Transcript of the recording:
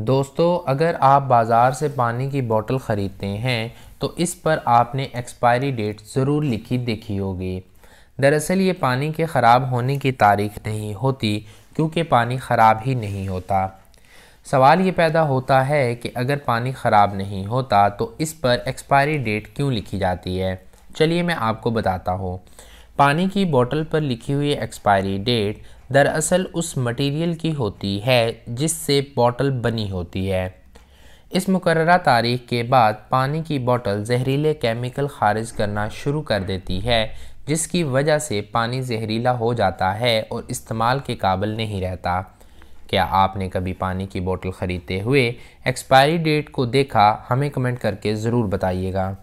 दोस्तों अगर आप बाज़ार से पानी की बोतल ख़रीदते हैं तो इस पर आपने एक्सपायरी डेट ज़रूर लिखी देखी होगी दरअसल ये पानी के ख़राब होने की तारीख नहीं होती क्योंकि पानी ख़राब ही नहीं होता सवाल ये पैदा होता है कि अगर पानी ख़राब नहीं होता तो इस पर एक्सपायरी डेट क्यों लिखी जाती है चलिए मैं आपको बताता हूँ पानी की बोतल पर लिखी हुई एक्सपायरी डेट दरअसल उस मटेरियल की होती है जिससे बोतल बनी होती है इस मुकर्रा तारीख के बाद पानी की बोतल जहरीले केमिकल खारिज करना शुरू कर देती है जिसकी वजह से पानी जहरीला हो जाता है और इस्तेमाल के काबिल नहीं रहता क्या आपने कभी पानी की बोतल ख़रीदते हुए एक्सपायरी डेट को देखा हमें कमेंट करके ज़रूर बताइएगा